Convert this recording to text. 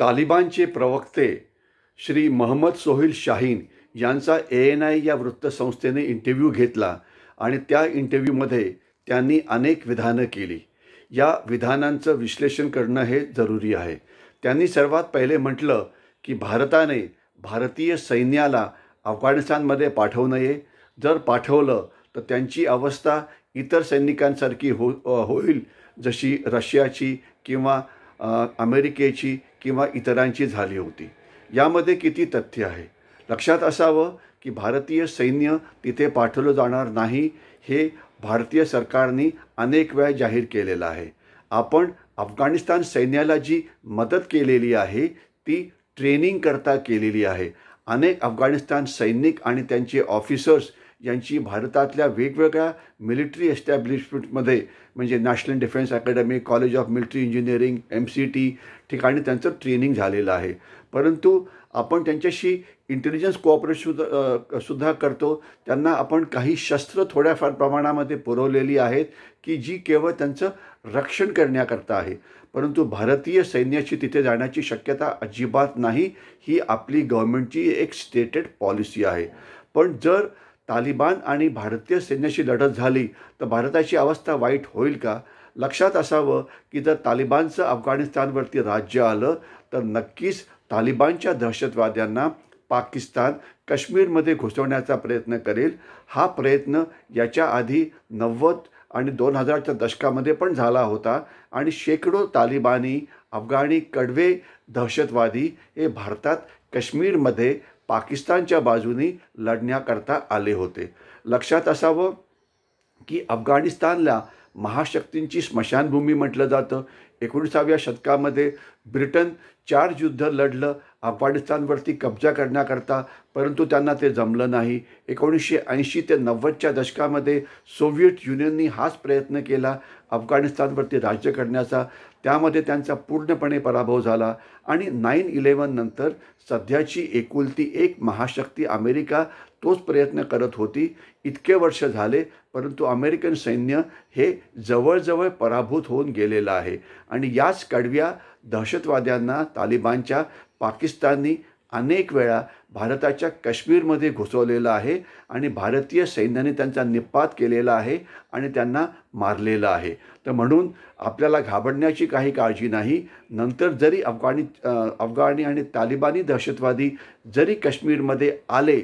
तालिबानचे प्रवक्ते श्री महम्मद सोहिल शाहीन यांचा A N I या वृत्तसंस्थेने इंटरव्ह्यू घेतला आणि त्या इंटरव्ह्यूमध्ये त्यांनी अनेक विधानं केली या विधानांचं विश्लेषण करणं हे जरुरी आहे त्यांनी सर्वात पहिले म्हटलं की भारताने भारतीय सैन्याला अफगाणिस्तानमध्ये पाठवू नये जर पाठवलं तर त्यांची अवस्था इतर सैनिकांसारखी हो होईल जशी रशियाची किंवा अमेरिकेची किंवा इतरांची झाली होती यामध्ये किती तथ्य आहे लक्षात असावं की भारतीय सैन्य तिथे पाठवलं जाणार नाही हे भारतीय सरकारने अनेक वेळा जाहीर केलेलं आहे आपण अफगाणिस्तान सैन्याला जी मदत केलेली आहे ती ट्रेनिंगकरता केलेली आहे अनेक अफगाणिस्तान सैनिक आणि त्यांचे ऑफिसर्स यांची भारतातल्या वेगवेगळ्या मिलिटरी एस्टॅब्लिशमेंटमध्ये म्हणजे National Defence Academy College of Military Engineering M C T ठिकाणी त्यांचं ट्रेनिंग झालेलं आहे परंतु आपण त्यांच्याशी इंटेलिजन्स कोऑपरेशन सुद्धा करतो त्यांना आपण काही शस्त्र थोड्याफार प्रमाणामध्ये पुरवलेली आहेत की जी केवळ त्यांचं रक्षण करण्याकरता आहे परंतु भारतीय सैन्याची तिथे जाण्याची शक्यता अजिबात नाही ही आपली गव्हर्मेंटची एक स्टेटेड पॉलिसी आहे पण जर तालिबान आणि भारतीय सैन्याशी लढत झाली तर भारताची अवस्था वाईट होईल का लक्षात असावं की जर तालिबानचं अफगाणिस्तानवरती राज्य आलं तर नक्कीच तालिबानच्या दहशतवाद्यांना पाकिस्तान काश्मीरमध्ये घुसवण्याचा प्रयत्न करेल हा प्रयत्न याच्या आधी नव्वद आणि दोन हजारच्या दशकामध्ये पण झाला होता आणि शेकडो तालिबानी अफगाणी कडवे दहशतवादी हे भारतात काश्मीरमध्ये पाकिस्तानच्या बाजूनी लढण्याकरता आले होते लक्षात असावं की अफगाणिस्तानला महाशक्तींची स्मशानभूमी म्हटलं जातं एकोणीसाव्या शतकामध्ये ब्रिटन चार युद्ध लढलं अफगाणिस्तानवरती कब्जा करण्याकरता परंतु त्यांना ते जमलं नाही एकोणीसशे ऐंशी ते नव्वदच्या दशकामध्ये सोव्हिएट युनियननी हाच प्रयत्न केला अफगाणिस्तानवरती राज्य करण्याचा त्यामध्ये त्यांचा पूर्णपणे पराभव झाला आणि नाईन नंतर सध्याची एकुलती एक महाशक्ती अमेरिका तोच प्रयत्न करत होती इतके वर्ष झाले परंतु अमेरिकन सैन्य हे जवळजवळ पराभूत होऊन गेलेलं आहे आणि याच कडव्या दहशतवाद्यांना तालिबानच्या पाकिस्ताननी अनेक वेळा भारताच्या काश्मीरमध्ये घुसवलेलं आहे आणि भारतीय सैन्याने त्यांचा निपात केलेला आहे आणि त्यांना मारलेलं आहे तर म्हणून आपल्याला घाबरण्याची काही काळजी नाही नंतर जरी अफगाणी अफगाणी आणि तालिबानी दहशतवादी जरी काश्मीरमध्ये आले